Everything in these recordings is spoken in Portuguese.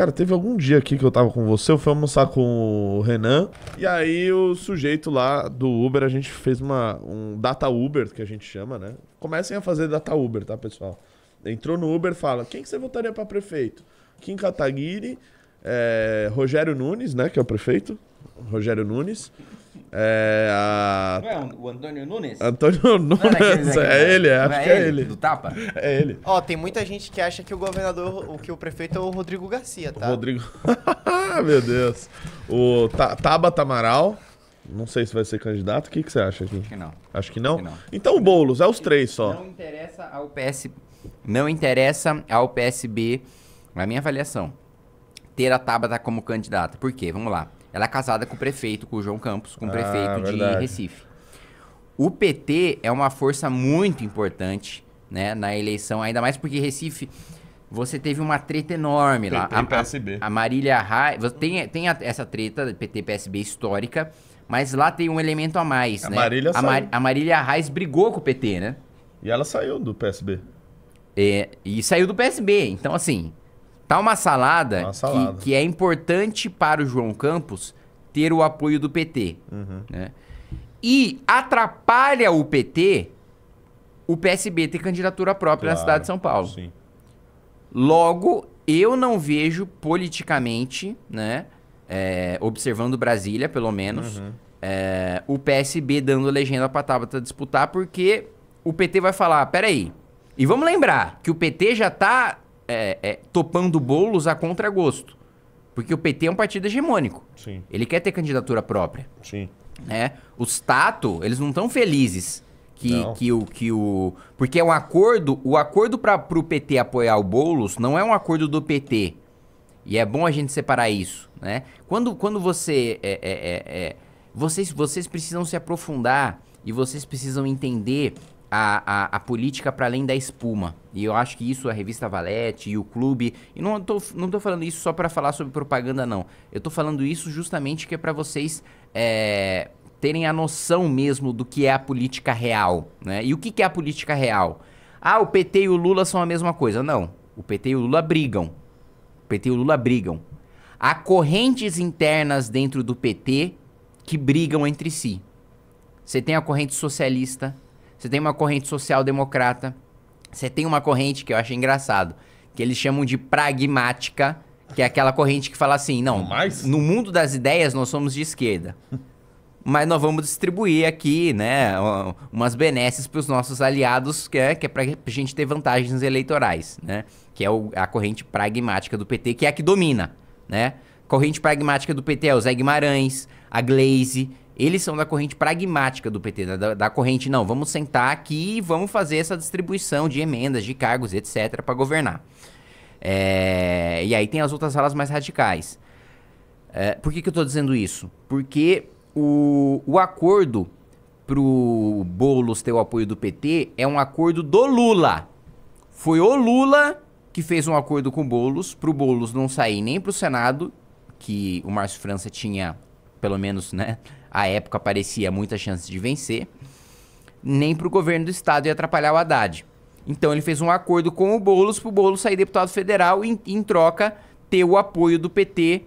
Cara, teve algum dia aqui que eu tava com você, eu fui almoçar com o Renan, e aí o sujeito lá do Uber, a gente fez uma, um data Uber, que a gente chama, né? Comecem a fazer data Uber, tá, pessoal? Entrou no Uber, fala, quem que você votaria para prefeito? Kim Kataguiri, é, Rogério Nunes, né, que é o prefeito, Rogério Nunes, é a... Não é o Antônio Nunes? Antônio é Nunes, é, é, ele, é, acho é que é ele. Do tapa? É ele. Ó, tem muita gente que acha que o governador, o que o prefeito é o Rodrigo Garcia, tá? O Rodrigo... Meu Deus. O Ta Taba Tamaral, não sei se vai ser candidato, o que, que você acha aqui? Acho que não. Acho que não? Acho que não. Então o Boulos, é os três só. Não interessa ao PS... Não interessa ao PSB, na minha avaliação, ter a Tabata como candidata. Por quê? Vamos lá. Ela é casada com o prefeito, com o João Campos, com o ah, prefeito ah, de Recife. O PT é uma força muito importante né, na eleição, ainda mais porque Recife você teve uma treta enorme PT lá. A, PSB. A, a Marília Raiz. Tem, tem a, essa treta PT-PSB histórica, mas lá tem um elemento a mais, a né? Marília a, Mar, a Marília Raiz brigou com o PT, né? E ela saiu do PSB. É, e saiu do PSB. Então, assim, Tá uma salada, tá uma salada. Que, que, é importante para o João Campos ter o apoio do PT. Uhum. Né? E atrapalha o PT o PSB ter candidatura própria claro, na cidade de São Paulo. Sim. Logo, eu não vejo politicamente, né? É, observando Brasília, pelo menos, uhum. é, o PSB dando legenda a Tabata disputar, porque o PT vai falar, peraí. E vamos lembrar que o PT já tá é, é, topando bolos a contragosto. Porque o PT é um partido hegemônico. Sim. Ele quer ter candidatura própria. Sim. Né? Os Tato, eles não estão felizes que, não. que o que o porque é um acordo, o acordo para o PT apoiar o Bolos não é um acordo do PT. E é bom a gente separar isso, né? Quando, quando você é, é, é, é vocês vocês precisam se aprofundar e vocês precisam entender a, a, a política para além da espuma. E eu acho que isso a revista Valete e o clube. E não tô, não tô falando isso só para falar sobre propaganda, não. Eu tô falando isso justamente que é para vocês. É, terem a noção mesmo do que é a política real, né? E o que, que é a política real? Ah, o PT e o Lula são a mesma coisa. Não. O PT e o Lula brigam. O PT e o Lula brigam. Há correntes internas dentro do PT que brigam entre si. Você tem a corrente socialista, você tem uma corrente social-democrata. Você tem uma corrente que eu acho engraçado, que eles chamam de pragmática, que é aquela corrente que fala assim: não, no mundo das ideias nós somos de esquerda. mas nós vamos distribuir aqui, né, umas benesses para os nossos aliados, que é, que é para a gente ter vantagens eleitorais, né? Que é o, a corrente pragmática do PT, que é a que domina, né? Corrente pragmática do PT é o Zé Guimarães, a Glaze, eles são da corrente pragmática do PT, né? da, da corrente, não, vamos sentar aqui e vamos fazer essa distribuição de emendas, de cargos, etc., para governar. É, e aí tem as outras alas mais radicais. É, por que, que eu estou dizendo isso? Porque o, o acordo pro Boulos ter o apoio do PT é um acordo do Lula. Foi o Lula que fez um acordo com o Boulos, pro Boulos não sair nem pro Senado, que o Márcio França tinha, pelo menos, né, à época parecia muita chance de vencer, nem para o governo do estado ia atrapalhar o Haddad. Então ele fez um acordo com o Boulos para o Boulos sair deputado federal e, em troca, ter o apoio do PT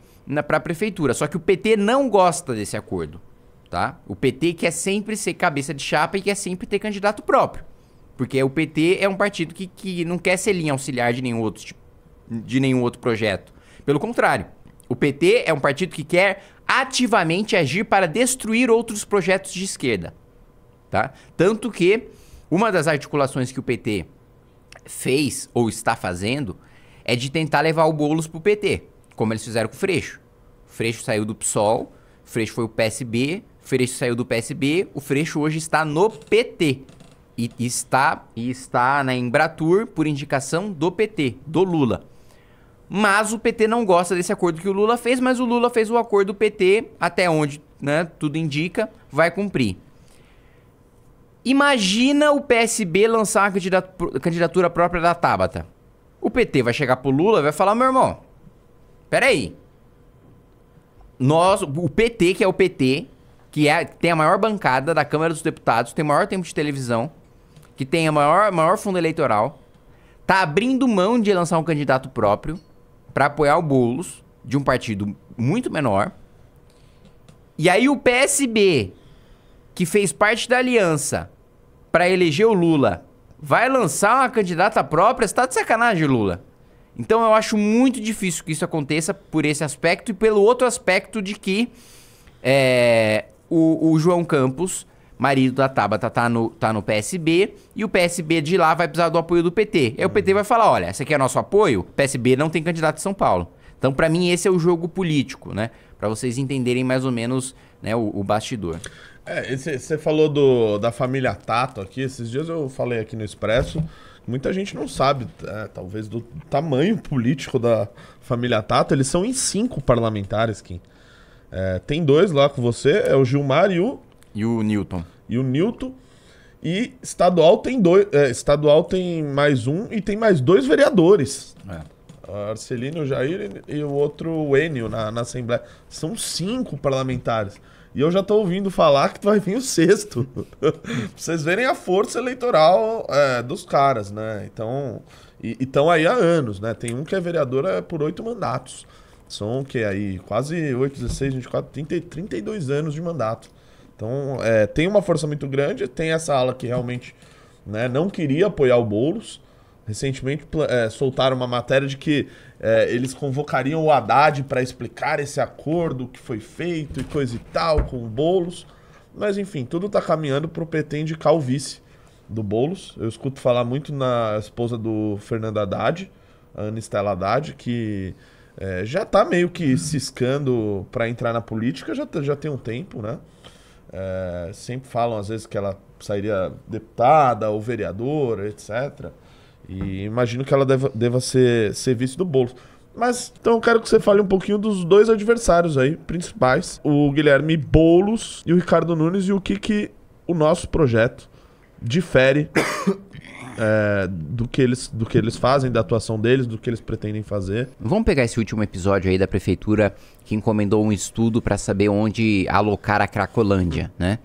para a prefeitura. Só que o PT não gosta desse acordo. Tá? O PT quer sempre ser cabeça de chapa e quer sempre ter candidato próprio. Porque o PT é um partido que, que não quer ser linha auxiliar de nenhum, outro, de nenhum outro projeto. Pelo contrário, o PT é um partido que quer ativamente agir para destruir outros projetos de esquerda. Tá? Tanto que uma das articulações que o PT fez ou está fazendo é de tentar levar o Boulos para o PT, como eles fizeram com o Freixo. O Freixo saiu do PSOL, o Freixo foi o PSB, o Freixo saiu do PSB, o Freixo hoje está no PT. E está, e está na Embratur por indicação do PT, do Lula. Mas o PT não gosta desse acordo que o Lula fez, mas o Lula fez o acordo, o PT, até onde né, tudo indica, vai cumprir. Imagina o PSB lançar a candidatura própria da Tabata. O PT vai chegar pro Lula e vai falar: meu irmão, peraí. Nós, o PT, que é o PT, que é, tem a maior bancada da Câmara dos Deputados, tem o maior tempo de televisão, que tem a maior, maior fundo eleitoral, tá abrindo mão de lançar um candidato próprio para apoiar o Boulos, de um partido muito menor. E aí o PSB, que fez parte da aliança para eleger o Lula, vai lançar uma candidata própria? Você tá de sacanagem, Lula. Então eu acho muito difícil que isso aconteça por esse aspecto e pelo outro aspecto de que é, o, o João Campos marido da Tabata tá, tá no, tá no PSB e o PSB de lá vai precisar do apoio do PT. Aí o PT vai falar: olha, esse aqui é nosso apoio, PSB não tem candidato em São Paulo. Então, para mim, esse é o jogo político, né? Para vocês entenderem mais ou menos né, o, o bastidor. É, você falou do, da família Tato aqui. Esses dias eu falei aqui no Expresso. Muita gente não sabe, é, talvez, do tamanho político da família Tato. Eles são em cinco parlamentares, Kim. É, tem dois lá com você, é o Gilmar e o e o Newton. E o Newton. E estadual tem dois. É, estadual tem mais um e tem mais dois vereadores. É. Arcelino Jair e o outro Enio na, na, Assembleia. São cinco parlamentares. E eu já tô ouvindo falar que vai vir o sexto. vocês verem a força eleitoral é, dos caras, né? Então. E estão aí há anos, né? Tem um que é vereador é, por oito mandatos. São o que aí? Quase 8, 16, 24, 30, 32 anos de mandato. Então, é, tem uma força muito grande, tem essa ala que realmente né, não queria apoiar o Boulos. Recentemente é, soltaram uma matéria de que é, eles convocariam o Haddad para explicar esse acordo que foi feito e coisa e tal com o Boulos. Mas enfim, tudo está caminhando para o PT indicar o vice do Boulos. Eu escuto falar muito na esposa do Fernando Haddad, a Ana Estela Haddad, que é, já está meio que ciscando para entrar na política, já, tá, já tem um tempo, né? É, sempre falam, às vezes, que ela sairia deputada ou vereadora, etc. E imagino que ela deva, deva ser, ser vice do Boulos. Mas então eu quero que você fale um pouquinho dos dois adversários aí principais, o Guilherme Boulos e o Ricardo Nunes, e o que, que o nosso projeto difere é, do, que eles, do que eles fazem, da atuação deles, do que eles pretendem fazer. Vamos pegar esse último episódio aí da prefeitura que encomendou um estudo para saber onde alocar a Cracolândia, né?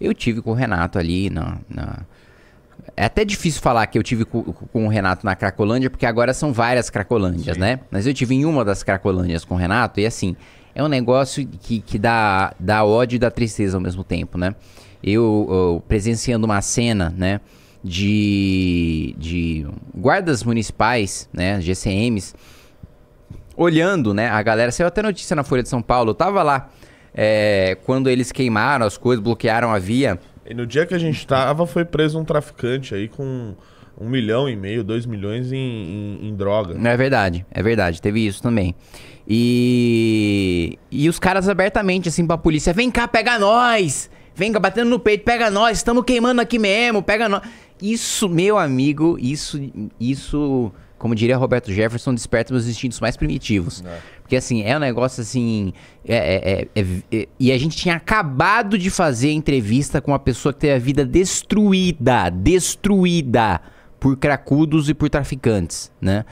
Eu tive com o Renato ali na, na... É até difícil falar que eu tive com, com, o Renato na Cracolândia, porque agora são várias Cracolândias, Sim. né? Mas eu tive em uma das Cracolândias com o Renato, e assim, é um negócio que, que dá, dá ódio e dá tristeza ao mesmo tempo, né? Eu, eu presenciando uma cena, né? de, de guardas municipais, né, GCMs, olhando, né, a galera, saiu até notícia na Folha de São Paulo, eu tava lá é, quando eles queimaram as coisas, bloquearam a via. E no dia que a gente tava, foi preso um traficante aí com um milhão e meio, dois milhões em, em, em droga. É verdade, é verdade, teve isso também. E, e os caras abertamente, assim, pra polícia, vem cá, pega nós! Vem cá, batendo no peito, pega nós, estamos queimando aqui mesmo, pega nós. Isso, meu amigo, isso, isso, como diria Roberto Jefferson, desperta meus instintos mais primitivos. É. Porque assim, é um negócio assim. É, é, é, é, é e a gente tinha acabado de fazer a entrevista com uma pessoa que teve a vida destruída, destruída por cracudos e por traficantes, né?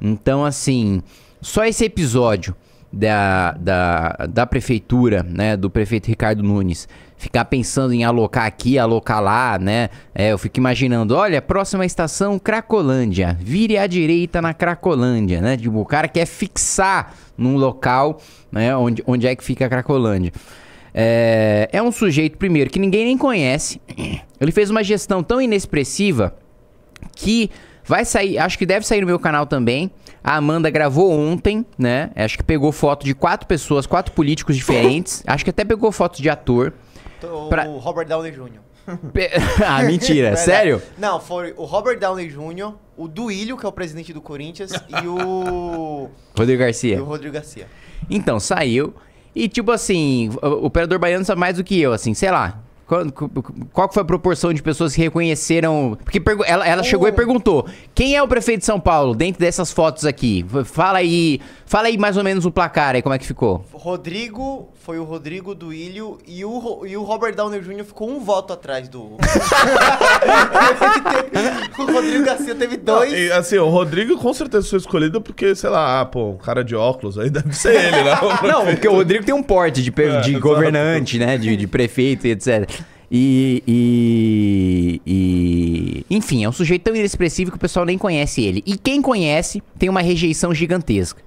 Então, assim, só esse episódio da, da, da prefeitura, né, do prefeito Ricardo Nunes, ficar pensando em alocar aqui, alocar lá, né? É, eu fico imaginando, olha, próxima estação Cracolândia, vire à direita na Cracolândia, né? Tipo, o cara quer fixar num local, né, onde, onde é que fica a Cracolândia. É, é um sujeito, primeiro, que ninguém nem conhece. Ele fez uma gestão tão inexpressiva que vai sair, acho que deve sair no meu canal também. A Amanda gravou ontem, né? Acho que pegou foto de quatro pessoas, quatro políticos diferentes. acho que até pegou foto de ator. O Robert Downey Jr. Pe... ah, mentira. É sério? Não, foi o Robert Downey Jr., o Duílio, que é o presidente do Corinthians, e o... Rodrigo Garcia. E o Rodrigo Garcia. Então, saiu. E, tipo assim, o operador baiano sabe mais do que eu, assim, sei lá. Qual, qual foi a proporção de pessoas que reconheceram? Porque ela, ela chegou e perguntou: quem é o prefeito de São Paulo dentro dessas fotos aqui? Fala aí, fala aí mais ou menos o placar aí, como é que ficou? Rodrigo, foi o Rodrigo do Ilho e o, e o Robert Downey Jr. ficou um voto atrás do. o Rodrigo Garcia teve dois. Não, e, assim, o Rodrigo com certeza foi escolhido porque, sei lá, ah, pô, um cara de óculos aí deve ser ele, né? Não, porque o Rodrigo tem um porte de, é, de é, governante, né? De, de prefeito e etc. E, e, e, Enfim, é um sujeito tão inexpressivo que o pessoal nem conhece ele. E quem conhece tem uma rejeição gigantesca.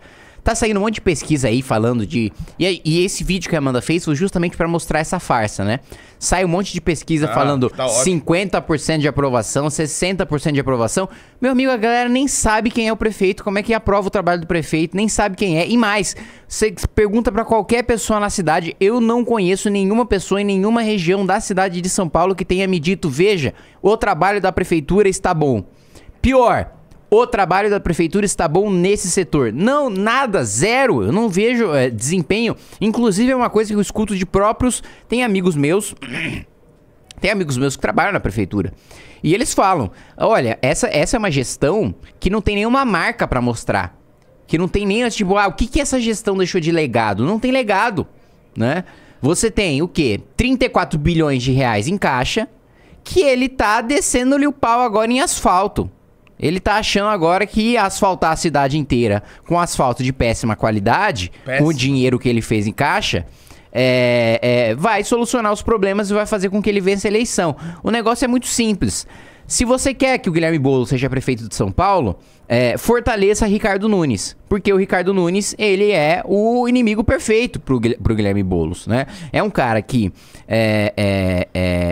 Tá saindo um monte de pesquisa aí falando de. E, e esse vídeo que a Amanda fez foi justamente para mostrar essa farsa, né? Sai um monte de pesquisa ah, falando tá 50% de aprovação, 60% de aprovação. Meu amigo, a galera nem sabe quem é o prefeito, como é que aprova o trabalho do prefeito, nem sabe quem é. E mais, você pergunta para qualquer pessoa na cidade, eu não conheço nenhuma pessoa em nenhuma região da cidade de São Paulo que tenha me dito: veja, o trabalho da prefeitura está bom. Pior, o trabalho da prefeitura está bom nesse setor. Não, nada, zero. Eu não vejo é, desempenho. Inclusive, é uma coisa que eu escuto de próprios. Tem amigos meus. Tem amigos meus que trabalham na prefeitura. E eles falam: olha, essa, essa é uma gestão que não tem nenhuma marca para mostrar. Que não tem nem, tipo, ah, o que, que essa gestão deixou de legado? Não tem legado, né? Você tem o quê? 34 bilhões de reais em caixa, que ele tá descendo-lhe o pau agora em asfalto. Ele tá achando agora que asfaltar a cidade inteira com asfalto de péssima qualidade, Péssimo. com o dinheiro que ele fez em caixa, é, é, vai solucionar os problemas e vai fazer com que ele vença a eleição. O negócio é muito simples. Se você quer que o Guilherme Boulos seja prefeito de São Paulo, é, fortaleça Ricardo Nunes. Porque o Ricardo Nunes, ele é o inimigo perfeito pro, pro Guilherme Boulos, né? É um cara que é, é,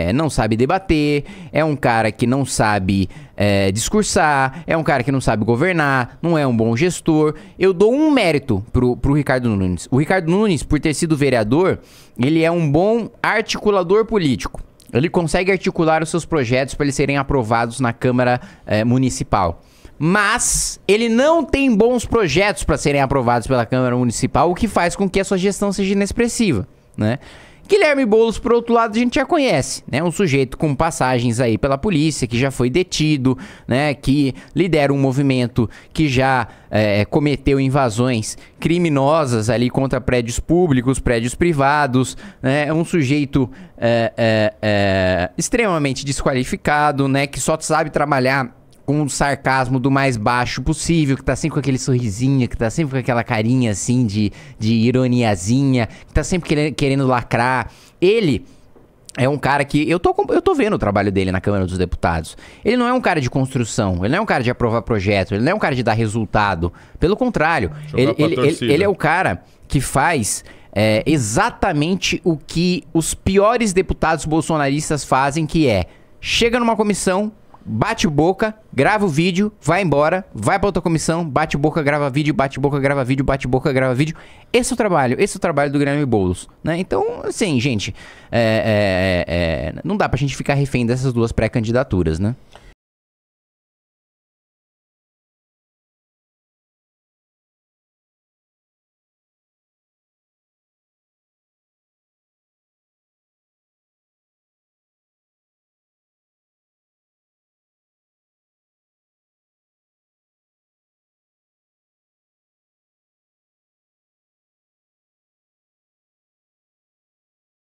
é, não sabe debater, é um cara que não sabe é, discursar, é um cara que não sabe governar, não é um bom gestor. Eu dou um mérito pro, pro Ricardo Nunes. O Ricardo Nunes, por ter sido vereador, ele é um bom articulador político ele consegue articular os seus projetos para eles serem aprovados na Câmara eh, Municipal. Mas ele não tem bons projetos para serem aprovados pela Câmara Municipal, o que faz com que a sua gestão seja inexpressiva, né? Guilherme Boulos, por outro lado, a gente já conhece, né? Um sujeito com passagens aí pela polícia, que já foi detido, né? Que lidera um movimento que já é, cometeu invasões criminosas ali contra prédios públicos, prédios privados, né? É um sujeito é, é, é extremamente desqualificado, né? Que só sabe trabalhar com um sarcasmo do mais baixo possível, que tá sempre com aquele sorrisinho, que tá sempre com aquela carinha assim de, de ironiazinha, que tá sempre querendo, querendo lacrar. Ele é um cara que. Eu tô, eu tô vendo o trabalho dele na Câmara dos Deputados. Ele não é um cara de construção, ele não é um cara de aprovar projeto, ele não é um cara de dar resultado. Pelo contrário, ele, ele, ele, ele, é o cara que faz. É, exatamente o que os piores deputados bolsonaristas fazem, que é chega numa comissão, bate boca, grava o vídeo, vai embora, vai pra outra comissão, bate boca, grava vídeo, bate boca, grava vídeo, bate boca, grava vídeo. Esse é o trabalho, esse é o trabalho do Guilherme Boulos, né? Então, assim, gente, é, é, é, é, não dá pra gente ficar refém dessas duas pré-candidaturas, né?